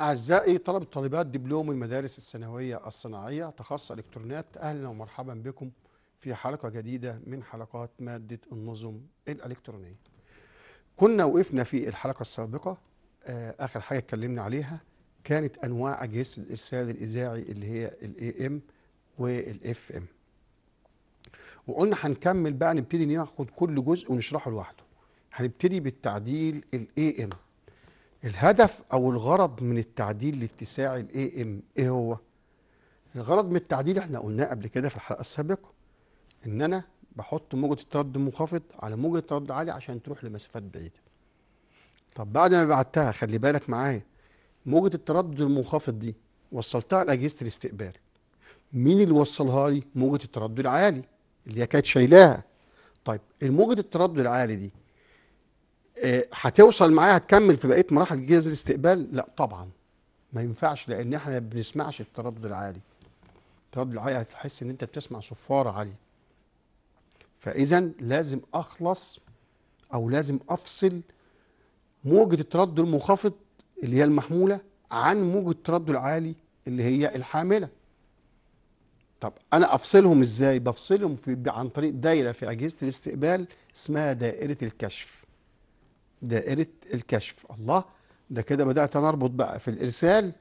أعزائي طلبة طالبات دبلوم المدارس الثانوية الصناعية تخصص إلكترونات أهلا ومرحبا بكم في حلقة جديدة من حلقات مادة النظم الإلكترونية كنا وقفنا في الحلقة السابقة آه، آخر حاجة اتكلمنا عليها كانت أنواع أجهزة الإرسال الإذاعي اللي هي الـ AM والـ FM وقلنا هنكمل بقى نبتدي ناخد كل جزء ونشرحه لوحده هنبتدي بالتعديل الـ AM الهدف او الغرض من التعديل لاتساع الاي ام ايه هو الغرض من التعديل احنا قلناه قبل كده في الحلقه السابقه ان انا بحط موجة التردد منخفض على موجة التردد عالي عشان تروح لمسافات بعيدة طب بعد ما بعتها خلي بالك معايا موجة التردد المنخفض دي وصلتها لأجهزة الاستقبال مين اللي وصلها لي موجة التردد العالي اللي هي كانت شايلاها طيب الموجة التردد العالي دي آه، هتوصل معايا هتكمل في بقيه مراحل جهاز الاستقبال لا طبعا ما ينفعش لان احنا ما بنسمعش التردد العالي التردد العالي هتحس ان انت بتسمع صفاره عاليه فاذا لازم اخلص او لازم افصل موجه التردد المنخفض اللي هي المحموله عن موجه التردد العالي اللي هي الحامله طب انا افصلهم ازاي بفصلهم في عن طريق دايره في اجهزه الاستقبال اسمها دائره الكشف دائرة الكشف الله ده كده بدأت انا اربط بقى في الإرسال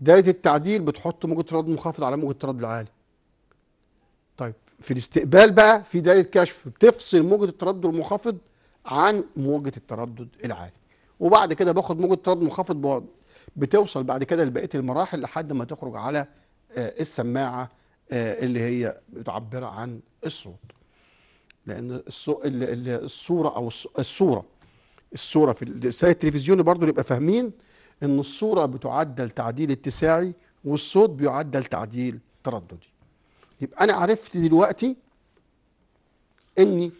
دائرة التعديل بتحط موجة رد منخفض على موجة الرد العالي طيب في الاستقبال بقى في دائرة كشف بتفصل موجة التردد المنخفض عن موجة التردد العالي وبعد كده باخد موجة تردد منخفض بتوصل بعد كده لبقية المراحل لحد ما تخرج على آه، السماعة آه، اللي هي بتعبر عن الصوت لأن الصورة أو الصورة الصوره في الرسائل التلفزيوني برضو نبقى فاهمين ان الصوره بتعدل تعديل اتساعي والصوت بيعدل تعديل ترددي يبقى انا عرفت دلوقتي ان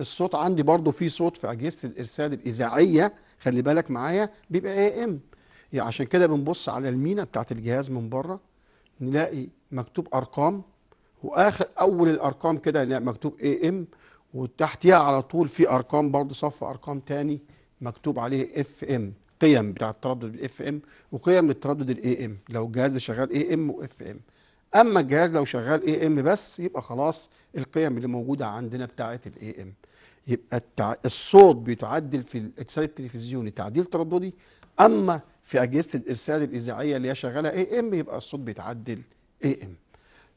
الصوت عندي برضو في صوت في اجهزه الارسال الاذاعيه خلي بالك معايا بيبقى اي ام يعني عشان كده بنبص على المينا بتاعت الجهاز من بره نلاقي مكتوب ارقام واخر اول الارقام كده نلاقي مكتوب اي ام وتحتيها على طول في ارقام برضه صف ارقام تاني مكتوب عليه اف ام قيم بتاع التردد الاف ام وقيم للتردد الاي ام لو الجهاز ده شغال اي ام واف ام اما الجهاز لو شغال اي ام بس يبقى خلاص القيم اللي موجوده عندنا بتاعه الاي ام يبقى التع... الصوت بيتعدل في الارسال التلفزيوني تعديل ترددي اما في اجهزه الارسال الاذاعيه اللي هي شغاله اي ام يبقى الصوت بيتعدل اي ام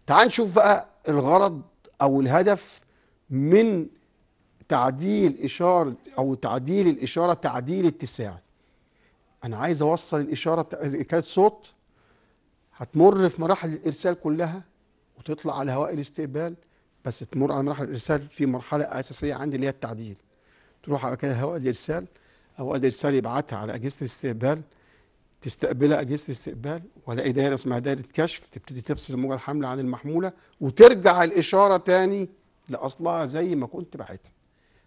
تعال نشوف بقى الغرض او الهدف من تعديل إشارة أو تعديل الإشارة تعديل اتساعي أنا عايز أوصل الإشارة كانت صوت هتمر في مراحل الإرسال كلها وتطلع على هواء الاستقبال بس تمر على مراحل الإرسال في مرحلة أساسية عندي اللي هي التعديل تروح على كده هواء الإرسال هواء الإرسال يبعتها على أجهزة الاستقبال تستقبلها أجهزة الاستقبال وألاقي دايرة اسمها دايرة كشف تبتدي تفصل الموجة الحاملة عن المحمولة وترجع الإشارة تاني لأصلها زي ما كنت باعتها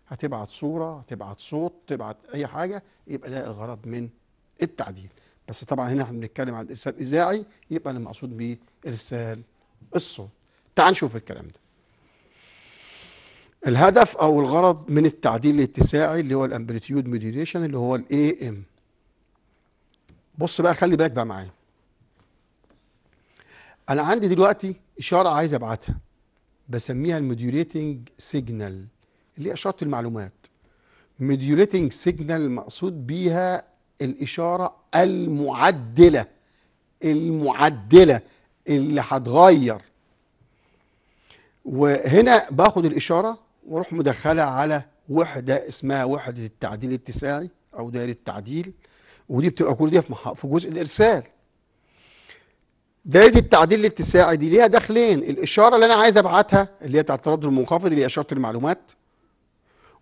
هتبعت صورة هتبعت صوت تبعت أي حاجة يبقى ده الغرض من التعديل بس طبعا هنا احنا بنتكلم عن إرسال إذاعي يبقى المقصود بيه إرسال الصوت تعال نشوف الكلام ده الهدف أو الغرض من التعديل الاتساعي اللي هو الأمبليتيود موديوليشن اللي هو الاي ام بص بقى خلي بالك بقى معايا أنا عندي دلوقتي إشارة عايز أبعتها بسميها الموديوليتنج سيجنال اللي هي اشاره المعلومات ميديوليتنج سيجنال مقصود بيها الاشاره المعدله المعدله اللي هتغير وهنا باخد الاشاره واروح مدخلها على وحده اسمها وحده التعديل الاتساعي او دائره التعديل ودي بتبقى كل دي في جزء الارسال دائره التعديل الاتساعي دي ليها دخلين الاشاره اللي انا عايز ابعتها اللي هي بتاعت التردد المنخفض اللي هي اشاره المعلومات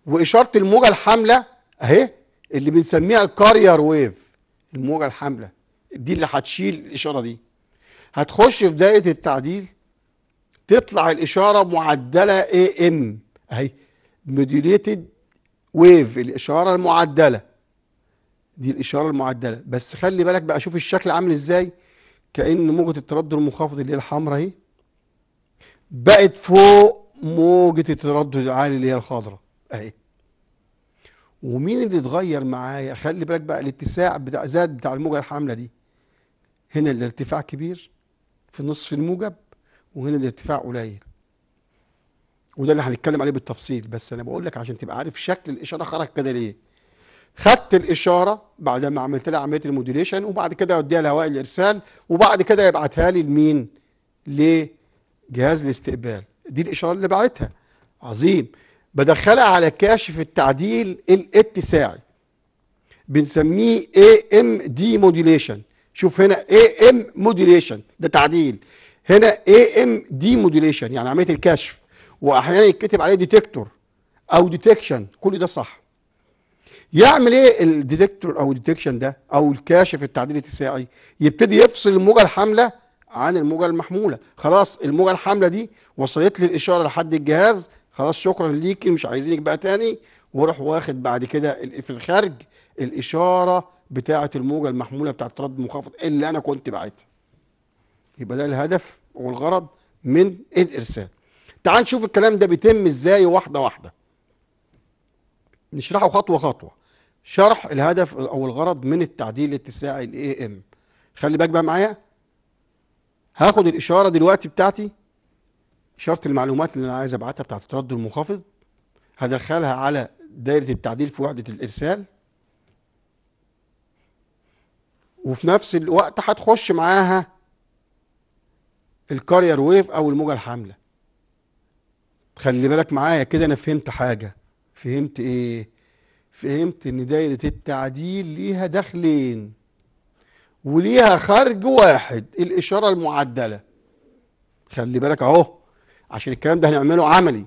وإشارة الموجة الحاملة أهي اللي بنسميها الكارير ويف الموجة الحاملة دي اللي هتشيل الإشارة دي هتخش في دائرة التعديل تطلع الإشارة معدلة اي ام أهي موديوليتد ويف الإشارة المعدلة دي الإشارة المعدلة بس خلي بالك بقى شوف الشكل عامل إزاي كأن موجة التردد المنخفض اللي هي الحمراء أهي بقت فوق موجة التردد العالي اللي هي الخضراء اهي ومين اللي اتغير معايا خلي بالك بقى الاتساع بتاع زاد بتاع الموجه الحامله دي هنا الارتفاع كبير في نصف الموجب وهنا الارتفاع قليل وده اللي هنتكلم عليه بالتفصيل بس انا بقول لك عشان تبقى عارف شكل الاشاره خرج كده ليه خدت الاشاره بعد ما عملت لها عمليه الموديليشن وبعد كده اوديها لهواء الارسال وبعد كده يبعتها لي لمين لجهاز الاستقبال دي الاشاره اللي بعتها عظيم بدخلها على كاشف التعديل الاتساعي بنسميه اي ام دي موديليشن شوف هنا اي ام موديليشن ده تعديل هنا اي ام دي موديليشن يعني عمليه الكشف واحيانا يتكتب عليه ديتكتور او ديتكشن كل ده صح يعمل ايه الديتكتور او الديتكشن ده او الكاشف التعديل الاتساعي يبتدي يفصل الموجه الحامله عن الموجه المحموله خلاص الموجه الحامله دي وصلت لي الاشاره لحد الجهاز خلاص شكرا ليكي مش عايزينك بقى تاني وراح واخد بعد كده في الخارج الاشاره بتاعه الموجه المحموله بتاعه الرد المنخفض اللي انا كنت باعتها يبقى ده الهدف والغرض من الارسال تعال نشوف الكلام ده بيتم ازاي واحده واحده نشرحه خطوه خطوه شرح الهدف او الغرض من التعديل الاتساعي الاي ام خلي بالك بقى معايا هاخد الاشاره دلوقتي بتاعتي شرط المعلومات اللي انا عايز ابعتها بتاعت التردد المنخفض هدخلها على دايره التعديل في وحده الارسال وفي نفس الوقت هتخش معاها الكارير ويف او الموجه الحامله خلي بالك معايا كده انا فهمت حاجه فهمت ايه فهمت ان دايره التعديل ليها دخلين وليها خرج واحد الاشاره المعدله خلي بالك اهو عشان الكلام ده هنعمله عملي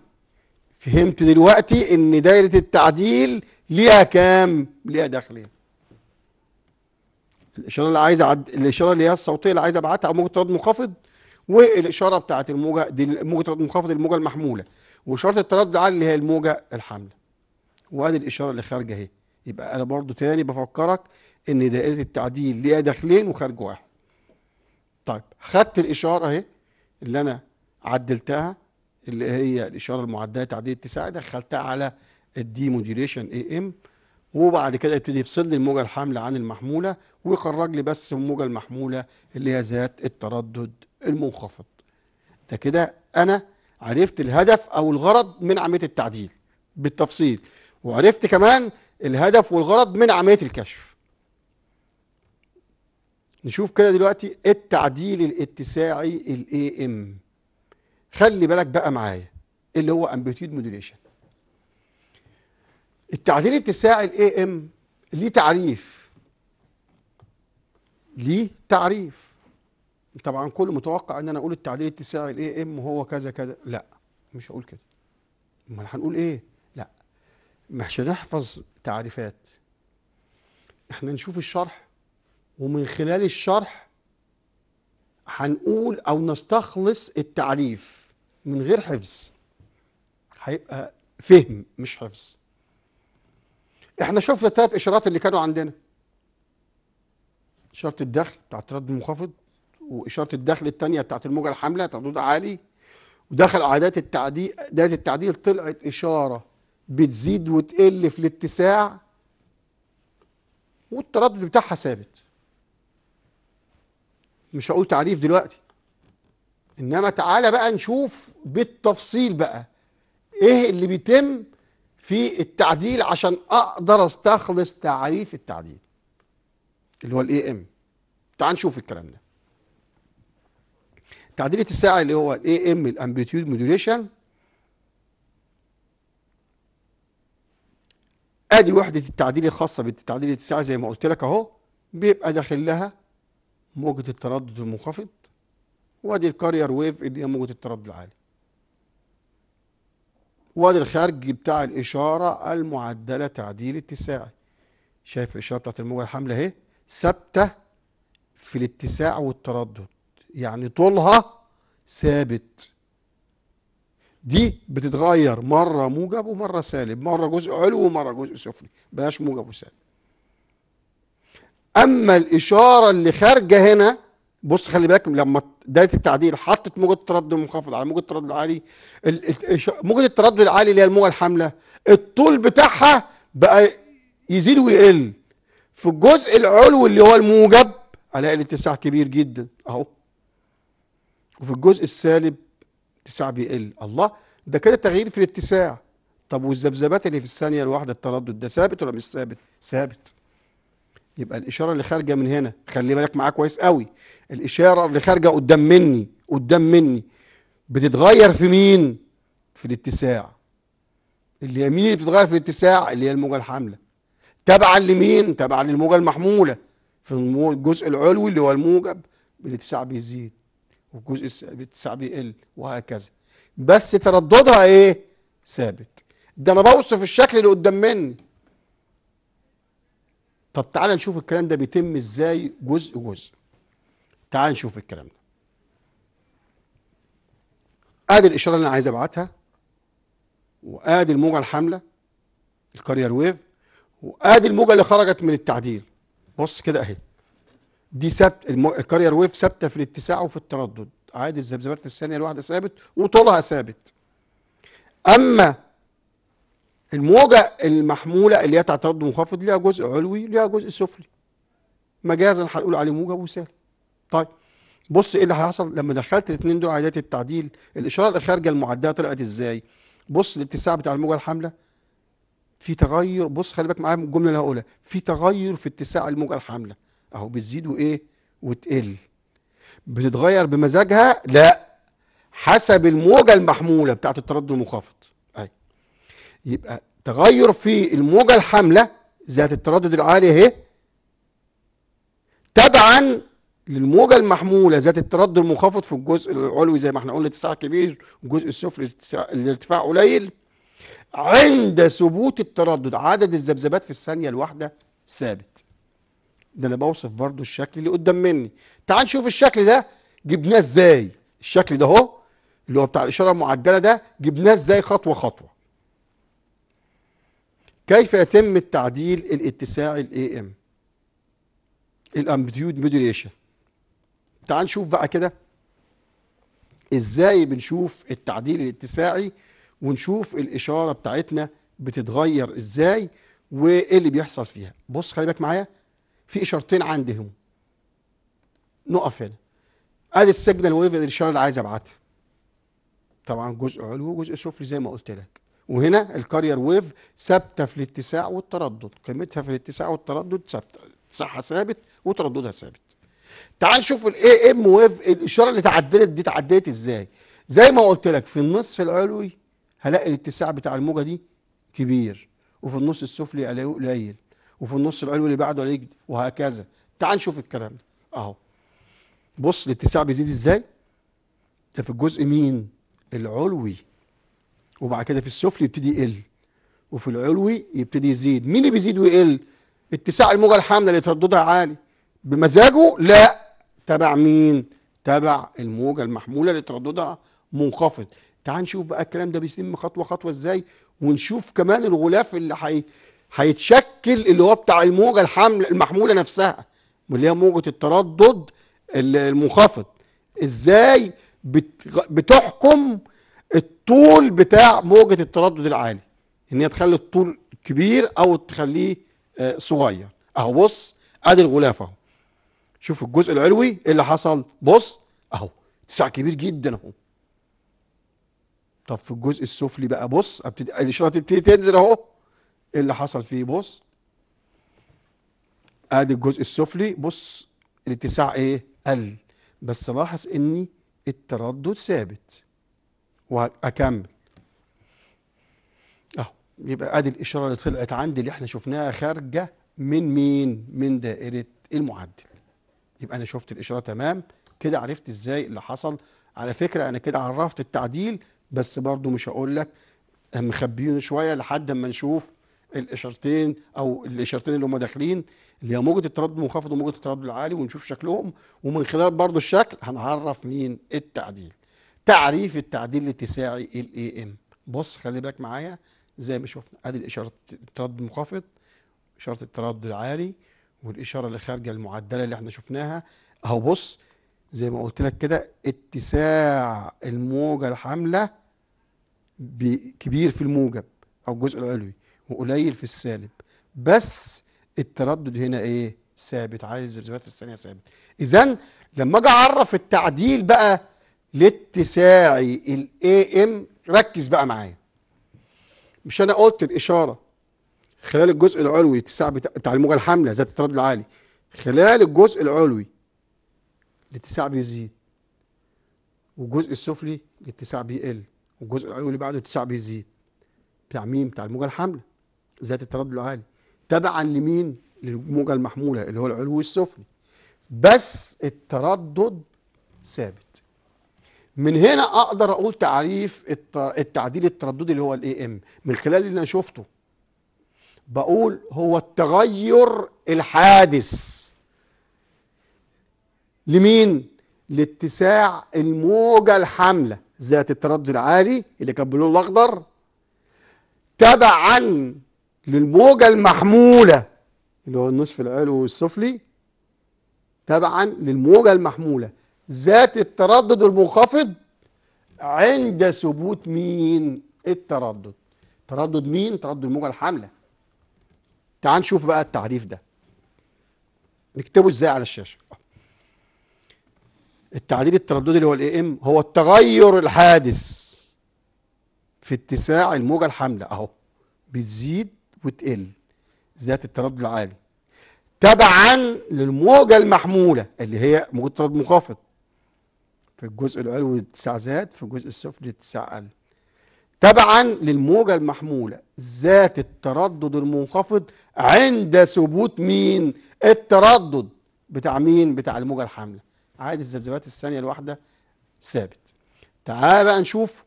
فهمت دلوقتي ان دايرة التعديل ليها كام ليها دخلين إيه؟ الاشاره اللي عايز عد... الاشاره اللي هي الصوتيه اللي عايز ابعتها موجه تردد منخفض والاشاره بتاعه الموجه دي موجه تردد منخفض الموجه المحموله واشاره التردد العالي اللي هي الموجه الحامله وادي الاشاره اللي خارجه اهي يبقى انا برضو تاني بفكرك ان دائره التعديل ليها داخلين وخارج واحد طيب خدت الاشاره اهي اللي انا عدلتها اللي هي الاشاره المعدله تعديل اتساع دخلتها على الدي موديليشن اي ام وبعد كده يبتدي يفصل لي الموجه الحامله عن المحموله ويخرج لي بس الموجه المحموله اللي هي ذات التردد المنخفض ده كده انا عرفت الهدف او الغرض من عمليه التعديل بالتفصيل وعرفت كمان الهدف والغرض من عمليه الكشف نشوف كده دلوقتي التعديل الاتساعي الاي ام خلي بالك بقى معايا اللي هو امبليتيود مودوليشن التعديل اتساعي الاي ام ليه تعريف ليه تعريف طبعا كل متوقع ان انا اقول التعديل اتساعي الاي ام هو كذا كذا لا مش هقول كده امال هنقول ايه لا مش هنحفظ تعريفات احنا نشوف الشرح ومن خلال الشرح هنقول او نستخلص التعريف من غير حفظ هيبقى فهم مش حفظ احنا شفنا الثلاث اشارات اللي كانوا عندنا اشاره الدخل بتاعه التردد المنخفض واشاره الدخل الثانيه بتاعه الموجه الحامله تردد عالي ودخل عادات التعديل داله التعديل طلعت اشاره بتزيد وتقل في الاتساع والتردد بتاعها ثابت مش هقول تعريف دلوقتي انما تعالى بقى نشوف بالتفصيل بقى ايه اللي بيتم في التعديل عشان اقدر استخلص تعريف التعديل اللي هو الاي ام تعال نشوف الكلام ده تعديلة الساعة اللي هو الاي ام الامبليتيود موديوليشن ادي وحدة التعديل الخاصة بتعديلة الساعة زي ما قلت لك اهو بيبقى داخل لها موجة التردد المنخفض وادي الكارير ويف اللي هي موجة التردد العالي وادي الخارج بتاع الإشارة المعدلة تعديل اتساعي شايف الإشارة بتاعت الموجة الحاملة أهي ثابتة في الاتساع والتردد يعني طولها ثابت دي بتتغير مرة موجب ومرة سالب مرة جزء علو ومرة جزء سفلي بلاش موجب وسالب اما الاشاره اللي خارجه هنا بص خلي بالك لما دايره التعديل حطت موجه التردد المنخفض على موجه التردد العالي موجه التردد العالي اللي هي الموجه الحامله الطول بتاعها بقى يزيد ويقل في الجزء العلوي اللي هو الموجب الاقي الاتساع كبير جدا اهو وفي الجزء السالب اتساع بيقل الله ده كده تغيير في الاتساع طب والذبذبات اللي في الثانيه الواحده التردد ده ثابت ولا مش ثابت ثابت يبقى الاشاره اللي خارجه من هنا خلي بالك معاه كويس قوي الاشاره اللي خارجه قدام مني قدام مني بتتغير في مين في الاتساع اليمين اللي بتتغير في الاتساع اللي هي الموجه الحامله تبعا لمين تبعا للموجه المحموله في الجزء العلوي اللي هو الموجب الاتساع بيزيد والجزء الاتساع بيقل وهكذا بس ترددها ايه ثابت ده انا بوصف الشكل اللي قدام مني طب تعال نشوف الكلام ده بيتم ازاي جزء جزء تعال نشوف الكلام ده ادي الاشاره اللي انا عايز ابعتها وادي الموجه الحامله الكارير ويف وادي الموجه اللي خرجت من التعديل بص كده اهي دي ثابت الكارير ويف ثابته في الاتساع وفي التردد عادي الذبذبات في الثانيه الواحده ثابت وطولها ثابت اما الموجة المحمولة اللي هي تعترض منخفض ليها جزء علوي ليها جزء سفلي مجازا هنقول عليه موجة وسالب طيب بص ايه اللي هيحصل لما دخلت الاثنين دول عيادات التعديل الاشاره اللي خارجه المعدله طلعت ازاي بص الاتساع بتاع الموجه الحامله في تغير بص خلي بالك معايا الجمله اللي هقولها في تغير في اتساع الموجه الحامله اهو بتزيد وايه وتقل بتتغير بمزاجها لا حسب الموجه المحموله بتاعت التردد المنخفض يبقى تغير في الموجة الحاملة ذات التردد العالي اهي تبعا للموجة المحمولة ذات التردد المنخفض في الجزء العلوي زي ما احنا قلنا اتساع كبير والجزء السفلي الارتفاع قليل عند ثبوت التردد عدد الذبذبات في الثانية الواحدة ثابت ده انا بوصف برضو الشكل اللي قدام مني تعال نشوف الشكل ده جبناه ازاي الشكل ده اهو اللي هو بتاع الاشاره المعدله ده جبناه ازاي خطوه خطوه كيف يتم التعديل الاتساعي الاي ام الامبليتيود موديليشن تعال نشوف بقى كده ازاي بنشوف التعديل الاتساعي ونشوف الاشاره بتاعتنا بتتغير ازاي وايه اللي بيحصل فيها بص خلي بالك معايا في اشارتين عندهم نقف هنا ادي السيجنال ويف الاشاره اللي عايز ابعتها طبعا جزء علوي وجزء سفلي زي ما قلت لك وهنا الكارير ويف ثابته في الاتساع والتردد قيمتها في الاتساع والتردد ثابته اتساعها ثابت وترددها ثابت تعال شوف الاي ام ويف الاشاره اللي تعدلت دي تعدلت ازاي زي ما قلت لك في النصف العلوي هلاقي الاتساع بتاع الموجه دي كبير وفي النص السفلي الاقيه قليل وفي النص العلوي اللي بعده الاقيه وهكذا تعال نشوف الكلام ده اهو بص الاتساع بيزيد ازاي ده في الجزء مين العلوي وبعد كده في السفلي يبتدي يقل وفي العلوي يبتدي يزيد مين اللي بيزيد ويقل اتساع الموجه الحامله اللي ترددها عالي بمزاجه لا تبع مين تبع الموجه المحموله اللي ترددها منخفض تعال نشوف بقى الكلام ده بيتم خطوه خطوه ازاي ونشوف كمان الغلاف اللي حي... هيتشكل اللي هو بتاع الموجه الحامله المحموله نفسها واللي هي موجه التردد المنخفض ازاي بت... بتحكم الطول بتاع موجه التردد العالي ان هي تخلي الطول كبير او تخليه آه، صغير اهو بص ادي الغلاف اهو شوف الجزء العلوي ايه اللي حصل بص اهو اتساع كبير جدا اهو طب في الجزء السفلي بقى بص ابتدي الاشاره تبتدي تنزل اهو ايه اللي حصل فيه بص ادي الجزء السفلي بص الاتساع ايه قل بس لاحظ ان التردد ثابت وأكمل أهو يبقى أدي الإشارة اللي طلعت عندي اللي إحنا شفناها خارجة من مين؟ من دائرة المعدل يبقى أنا شفت الإشارة تمام كده عرفت إزاي اللي حصل على فكرة أنا كده عرفت التعديل بس برضو مش هقول لك مخبيينه شوية لحد ما نشوف الاشارتين او الاشارتين اللي هم داخلين اللي هي موجه التردد المنخفض وموجه التردد العالي ونشوف شكلهم ومن خلال برضو الشكل هنعرف مين التعديل تعريف التعديل الاتساعي الاي ام بص خلي بالك معايا زي ما شفنا ادي اشاره التردد المنخفض اشاره التردد العالي والاشاره اللي خارجه المعدله اللي احنا شفناها اهو بص زي ما قلت لك كده اتساع الموجه الحامله كبير في الموجب او الجزء العلوي وقليل في السالب بس التردد هنا ايه ثابت عايز الثبات في الثانيه ثابت اذا لما اجي اعرف التعديل بقى لاتساع الاي ام ركز بقى معايا مش انا قلت الاشاره خلال الجزء العلوي الاتساع بتاع الموجه الحامله ذات التردد العالي خلال الجزء العلوي الاتساع بيزيد والجزء السفلي الاتساع بيقل والجزء العلوي اللي بعده الاتساع بيزيد بتاع مين بتاع الموجه الحامله ذات التردد العالي تبعا لمين للموجه المحموله اللي هو العلوي السفلي بس التردد ثابت من هنا اقدر اقول تعريف التعديل الترددي اللي هو الاي ام من خلال اللي انا شفته بقول هو التغير الحادث لمين لاتساع الموجه الحامله ذات التردد العالي اللي كان باللون الاخضر تبعا للموجه المحموله اللي هو النصف العلوي والسفلي تبعا للموجه المحموله ذات التردد المنخفض عند ثبوت مين التردد تردد مين تردد الموجة الحاملة تعال نشوف بقى التعريف ده نكتبه ازاي على الشاشة التعديل الترددي اللي هو الاي ام هو التغير الحادث في اتساع الموجة الحاملة اهو بتزيد وتقل ذات التردد العالي تبعا للموجة المحمولة اللي هي موجة تردد منخفض في الجزء العلوي التسع زاد في الجزء السفلي التسع قل تبعا للموجة المحمولة ذات التردد المنخفض عند ثبوت مين التردد بتاع مين بتاع الموجة الحاملة عادي الذبذبات الثانية الواحدة ثابت تعال بقى نشوف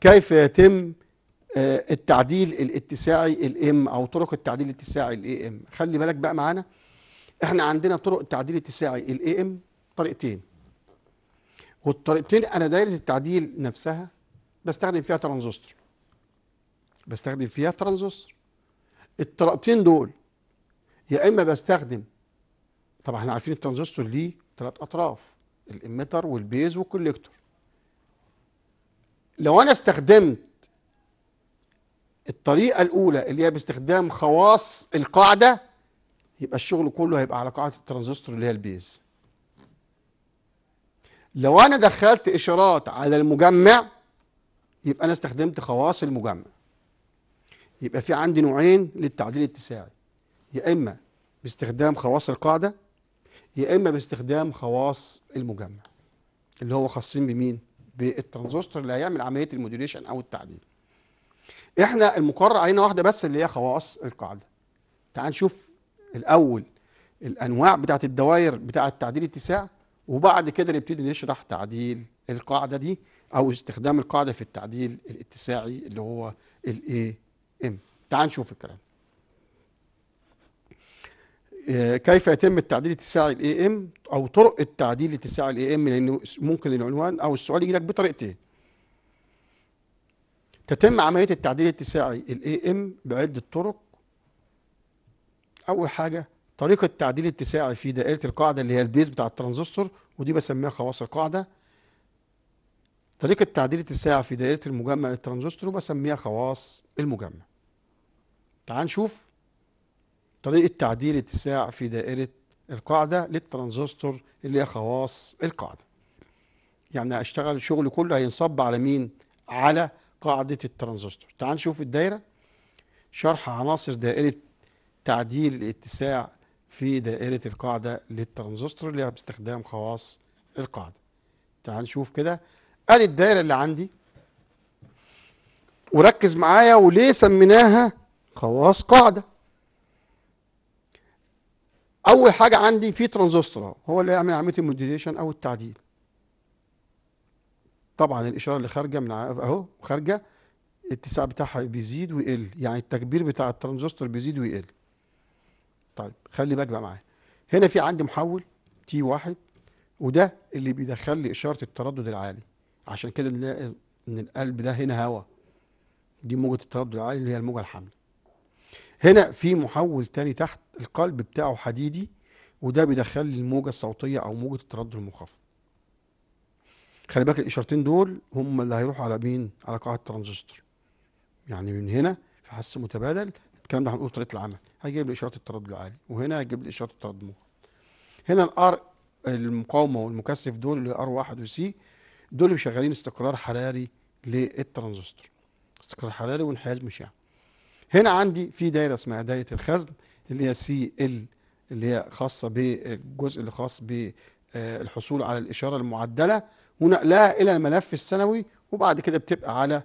كيف يتم آه، التعديل الاتساعي الام او طرق التعديل الاتساعي الاي ام خلي بالك بقى معانا احنا عندنا طرق التعديل الاتساعي الاي ام طريقتين والطريقتين انا دايره التعديل نفسها بستخدم فيها ترانزستور بستخدم فيها ترانزستور الطريقتين دول يا اما بستخدم طبعا احنا عارفين الترانزستور ليه ثلاث اطراف الاميتر والبيز والكوليكتور لو انا استخدمت الطريقه الاولى اللي هي باستخدام خواص القاعده يبقى الشغل كله هيبقى على قاعده الترانزستور اللي هي البيز لو انا دخلت اشارات على المجمع يبقى انا استخدمت خواص المجمع يبقى في عندي نوعين للتعديل الاتساعي يا اما باستخدام خواص القاعده يا اما باستخدام خواص المجمع اللي هو خاصين بمين بالترانزستور اللي هيعمل عمليه الموديوليشن او التعديل احنا المقرر علينا واحده بس اللي هي خواص القاعده تعال نشوف الاول الانواع بتاعه الدوائر بتاعه تعديل الاتساع وبعد كده نبتدي نشرح تعديل القاعده دي او استخدام القاعده في التعديل الاتساعي اللي هو الاي ام تعال نشوف الكلام آه، كيف يتم التعديل الاتساعي الاي ام او طرق التعديل الاتساعي الاي ام لانه ممكن العنوان او السؤال يجي لك بطريقتين تتم عمليه التعديل الاتساعي الاي ام بعده طرق اول حاجه طريقه تعديل اتساعي في دائره القاعده اللي هي البيز بتاع الترانزستور ودي بسميها خواص القاعده طريقه تعديل اتساع في دائره المجمع الترانزستور وبسميها خواص المجمع تعال نشوف طريقه تعديل اتساع في دائره القاعده للترانزستور اللي هي خواص القاعده يعني اشتغل الشغل كله هينصب على مين على قاعده الترانزستور تعال نشوف الدايره شرح عناصر دائره تعديل الاتساع في دائرة القاعدة للترانزستور اللي باستخدام خواص القاعدة تعال نشوف كده ادي الدائرة اللي عندي وركز معايا وليه سميناها خواص قاعدة اول حاجة عندي في ترانزستور هو اللي يعمل عملية الموديليشن او التعديل طبعا الاشارة اللي خارجة من اهو خارجة الاتساع بتاعها بيزيد ويقل يعني التكبير بتاع الترانزستور بيزيد ويقل طيب خلي بالك بقى معايا هنا في عندي محول تي واحد وده اللي بيدخل لي اشاره التردد العالي عشان كده نلاقي ان القلب ده هنا هواء دي موجه التردد العالي اللي هي الموجه الحامله هنا في محول تاني تحت القلب بتاعه حديدي وده بيدخل لي الموجه الصوتيه او موجه التردد المنخفض خلي بالك الاشارتين دول هم اللي هيروحوا على مين على قاعه الترانزستور يعني من هنا في حس متبادل الكلام ده هنقول في طريقه العمل هجيب لي اشاره التردد العالي وهنا هجيب لي اشاره التردد المنخفض هنا الار المقاومه والمكثف دول اللي ار 1 وسي دول مشغلين استقرار حراري للترانزستور استقرار حراري وانحياز مشع يعني. هنا عندي في دايره اسمها دايره الخزن اللي هي سي ال اللي هي خاصه بالجزء اللي خاص بالحصول على الاشاره المعدله ونقلها الى الملف السنوي وبعد كده بتبقى على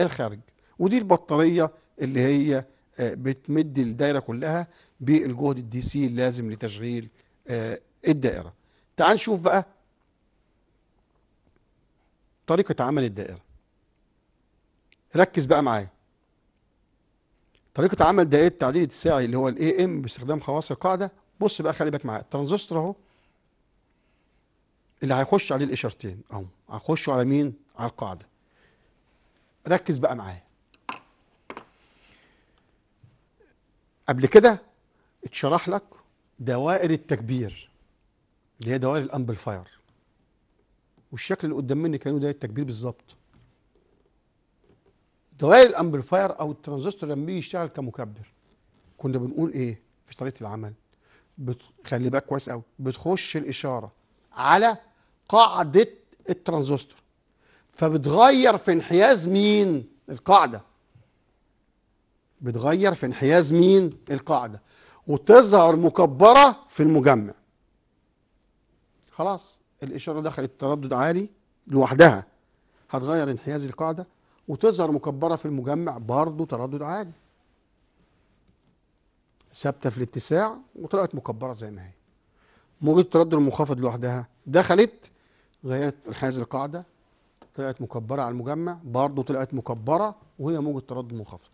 الخارج ودي البطاريه اللي هي آه، بتمد الدائره كلها بالجهد الدي سي اللازم لتشغيل آه، الدائره تعال نشوف بقى طريقه عمل الدائره ركز بقى معايا طريقه عمل دائره تعديل الساعي اللي هو الاي ام باستخدام خواص القاعده بص بقى خلي بالك معايا الترانزستور اهو اللي هيخش عليه الاشارتين اهو هيخشوا على مين على القاعده ركز بقى معايا قبل كده اتشرح لك دوائر التكبير اللي هي دوائر الامبلفاير والشكل اللي قدام مني كانوا دوائر التكبير بالظبط دوائر الامبلفاير او الترانزستور لما بيجي يشتغل كمكبر كنا بنقول ايه في طريقه العمل بت... خلي بالك كويس قوي بتخش الاشاره على قاعده الترانزستور فبتغير في انحياز مين القاعده بتغير في انحياز مين القاعدة وتظهر مكبرة في المجمع خلاص الإشارة دخلت تردد عالي لوحدها هتغير انحياز القاعدة وتظهر مكبرة في المجمع برضو تردد عالي ثابتة في الاتساع وطلعت مكبرة زي ما هي موجة التردد المنخفض لوحدها دخلت غيرت انحياز القاعدة طلعت مكبرة على المجمع برضو طلعت مكبرة وهي موجة تردد منخفض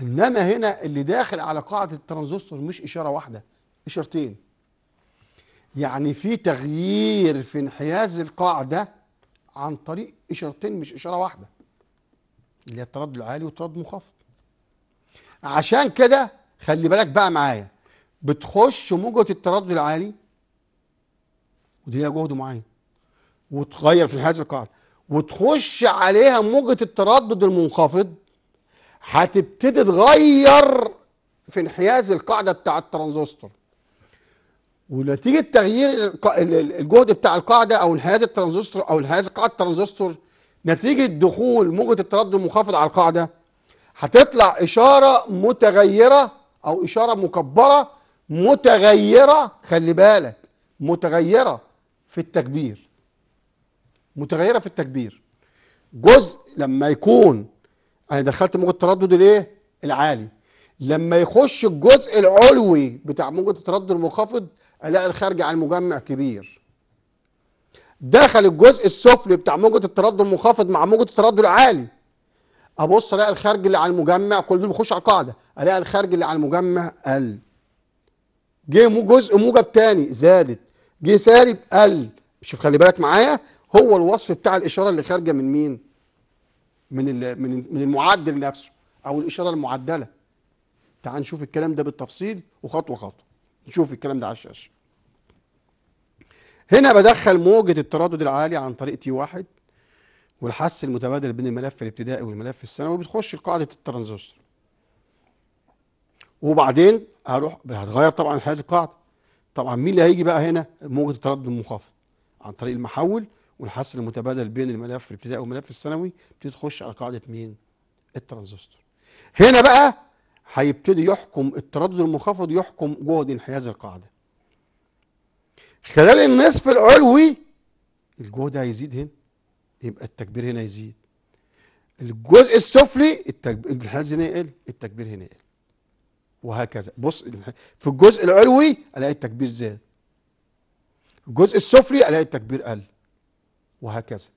انما هنا اللي داخل على قاعده الترانزستور مش اشاره واحده اشارتين يعني في تغيير في انحياز القاعده عن طريق اشارتين مش اشاره واحده اللي هي التردد العالي والتردد المنخفض عشان كده خلي بالك بقى معايا بتخش موجة التردد العالي ودي ليها جهد معين وتغير في انحياز القاعده وتخش عليها موجة التردد المنخفض هتبتدي تغير في انحياز القاعده بتاع الترانزستور ونتيجه تغيير الجهد بتاع القاعده او انحياز الترانزستور او انحياز قاعده الترانزستور نتيجه دخول موجه التردد المنخفض على القاعده هتطلع اشاره متغيره او اشاره مكبره متغيره خلي بالك متغيره في التكبير متغيره في التكبير جزء لما يكون انا دخلت موجة التردد الايه العالي لما يخش الجزء العلوي بتاع موجة التردد المنخفض الاقي الخارج على المجمع كبير دخل الجزء السفلي بتاع موجة التردد المنخفض مع موجة التردد العالي ابص الاقي الخارج اللي على المجمع كل دول بيخش على القاعده الاقي الخارج اللي على المجمع قل جه جزء موجب تاني زادت جه سالب قل شوف خلي بالك معايا هو الوصف بتاع الاشاره اللي خارجه من مين من من من المعدل نفسه او الاشاره المعدله تعال نشوف الكلام ده بالتفصيل وخطوه خطوه نشوف الكلام ده على الشاشه هنا بدخل موجة التردد العالي عن طريق تي واحد والحس المتبادل بين الملف الابتدائي والملف الثانوي بتخش قاعدة الترانزستور وبعدين هروح هتغير طبعا هذه القاعدة طبعا مين اللي هيجي بقى هنا موجة التردد المنخفض عن طريق المحول والحصر المتبادل بين الملف الابتدائي والملف الثانوي بتبتدي تخش على قاعده مين؟ الترانزستور. هنا بقى هيبتدي يحكم التردد المنخفض يحكم جهد انحياز القاعده. خلال النصف العلوي الجهد هيزيد هنا يبقى التكبير هنا يزيد. الجزء السفلي الانحياز هنا يقل، التكبير هنا يقل. وهكذا بص في الجزء العلوي الاقي التكبير زاد الجزء السفلي الاقي التكبير قل وهكذا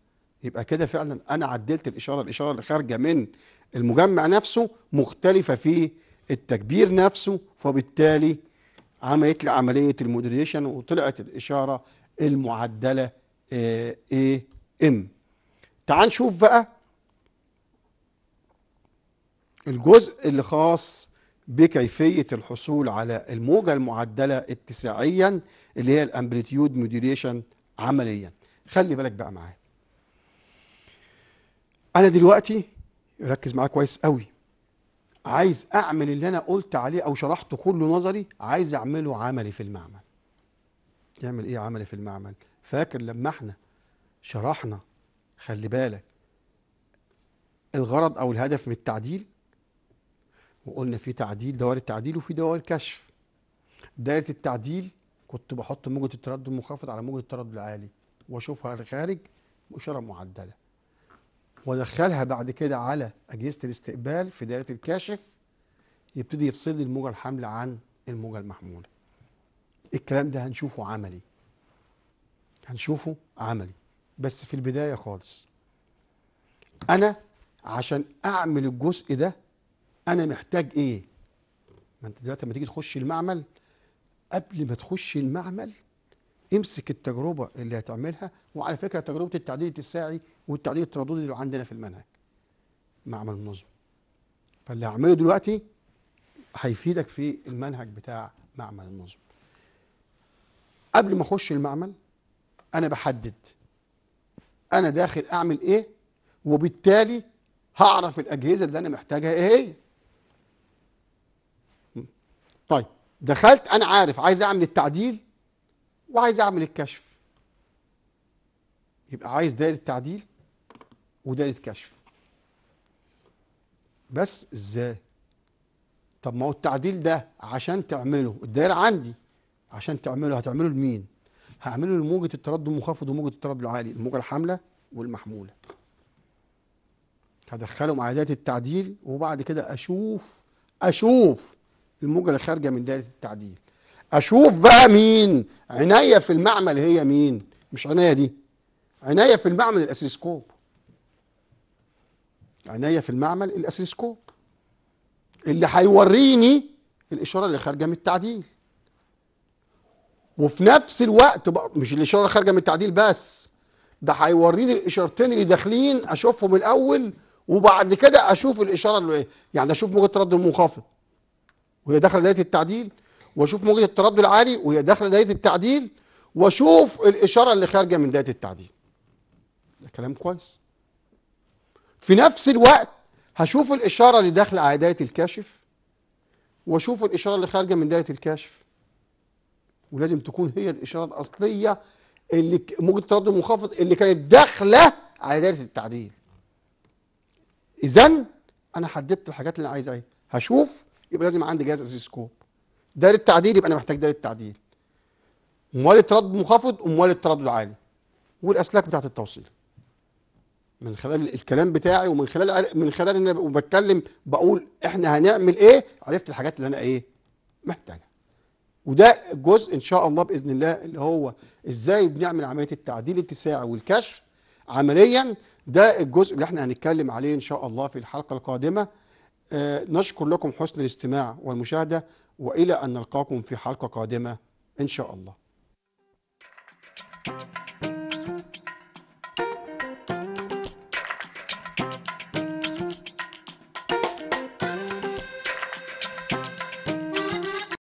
يبقى كده فعلا انا عدلت الاشاره الاشاره اللي خارجه من المجمع نفسه مختلفه في التكبير نفسه فبالتالي عملت لي عمليه المودريشن وطلعت الاشاره المعدله اي آه، ام تعال نشوف بقى الجزء اللي خاص بكيفية الحصول على الموجة المعدلة اتساعيا اللي هي الامبليتيود موديليشن عمليا خلي بالك بقى معايا انا دلوقتي ركز معايا كويس قوي عايز اعمل اللي انا قلت عليه او شرحته كله نظري عايز اعمله عملي في المعمل يعمل ايه عملي في المعمل فاكر لما احنا شرحنا خلي بالك الغرض او الهدف من التعديل وقلنا في تعديل دوائر التعديل وفي دوائر كشف دائره التعديل كنت بحط موجه التردد المنخفض على موجه التردد العالي واشوفها الخارج باشاره معدله وادخلها بعد كده على اجهزه الاستقبال في دائره الكاشف يبتدي يفصل لي الموجه الحامله عن الموجه المحموله الكلام ده هنشوفه عملي هنشوفه عملي بس في البدايه خالص انا عشان اعمل الجزء ده انا محتاج ايه ما انت دلوقتي لما تيجي تخش المعمل قبل ما تخش المعمل امسك التجربه اللي هتعملها وعلى فكره تجربه التعديل التساعي والتعديل الترددي اللي عندنا في المنهج مع عمل النظم فاللي هعمله دلوقتي هيفيدك في المنهج بتاع معمل النظم قبل ما اخش المعمل انا بحدد انا داخل اعمل ايه وبالتالي هعرف الاجهزه اللي انا محتاجها ايه هي طيب دخلت انا عارف عايز اعمل التعديل وعايز اعمل الكشف يبقى عايز دائره تعديل ودائره كشف بس ازاي طب ما هو التعديل ده عشان تعمله الدائره عندي عشان تعمله هتعمله لمين هعمله لموجه التردد المنخفض وموجه التردد العالي الموجه الحامله والمحموله هدخلهم على دائره التعديل وبعد كده اشوف اشوف الموجه اللي خارجه من دائره التعديل اشوف بقى مين عناية في المعمل هي مين مش عناية دي عناية في المعمل الاسلسكوب عناية في المعمل الاسلسكوب اللي هيوريني الاشارة اللي خارجة من التعديل وفي نفس الوقت بقى مش الاشاره اللي خارجه من التعديل بس ده هيوريني الاشارتين اللي داخلين اشوفهم الاول وبعد كده اشوف الاشاره اللي إيه؟ يعني اشوف موجة رد المنخفض وهي داخله دايره التعديل واشوف موجة التردد العالي وهي داخله دايره التعديل واشوف الاشاره اللي خارجه من دايره التعديل ده كلام كويس في نفس الوقت هشوف الاشاره اللي داخله على دايره الكاشف واشوف الاشاره اللي خارجه من دايره الكاشف ولازم تكون هي الاشاره الاصليه اللي موجة التردد المنخفض اللي كانت داخله على دايره التعديل اذا انا حددت الحاجات اللي انا عايز ايه هشوف يبقى لازم عندي جهاز اسيسكوب دار التعديل يبقى انا محتاج دار التعديل اموال التردد منخفض وموال التردد عالي والاسلاك بتاعه التوصيل من خلال الكلام بتاعي ومن خلال من خلال ان انا بتكلم بقول احنا هنعمل ايه عرفت الحاجات اللي انا ايه محتاجها وده جزء ان شاء الله باذن الله اللي هو ازاي بنعمل عمليه التعديل الاتساعي والكشف عمليا ده الجزء اللي احنا هنتكلم عليه ان شاء الله في الحلقه القادمه آه نشكر لكم حسن الاستماع والمشاهده والى ان نلقاكم في حلقه قادمه ان شاء الله. thank you